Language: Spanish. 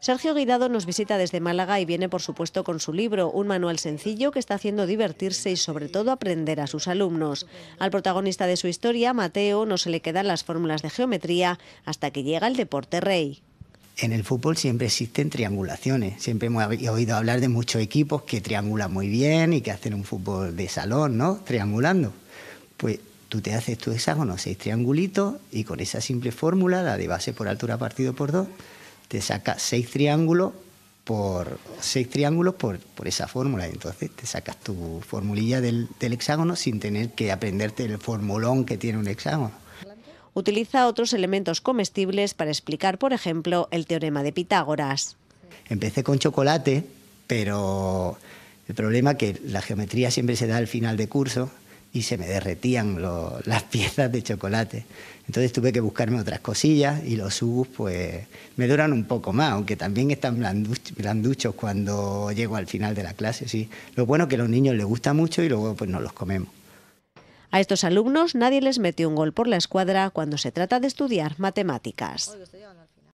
Sergio Guidado nos visita desde Málaga y viene, por supuesto, con su libro, un manual sencillo que está haciendo divertirse y, sobre todo, aprender a sus alumnos. Al protagonista de su historia, Mateo, no se le quedan las fórmulas de geometría hasta que llega el deporte rey. En el fútbol siempre existen triangulaciones. Siempre hemos oído hablar de muchos equipos que triangulan muy bien y que hacen un fútbol de salón, ¿no? Triangulando. Pues tú te haces tu hexágono, seis triangulitos, y con esa simple fórmula, la de base por altura partido por dos, te sacas seis triángulos por seis triángulos por, esa fórmula. Entonces te sacas tu formulilla del, del hexágono sin tener que aprenderte el formulón que tiene un hexágono. Utiliza otros elementos comestibles para explicar, por ejemplo, el teorema de Pitágoras. Empecé con chocolate, pero el problema es que la geometría siempre se da al final de curso y se me derretían las piezas de chocolate. Entonces tuve que buscarme otras cosillas y los ubus pues me duran un poco más, aunque también están blanduchos cuando llego al final de la clase. Sí. Lo bueno es que a los niños les gusta mucho y luego pues nos los comemos. A estos alumnos nadie les mete un gol por la escuadra cuando se trata de estudiar matemáticas.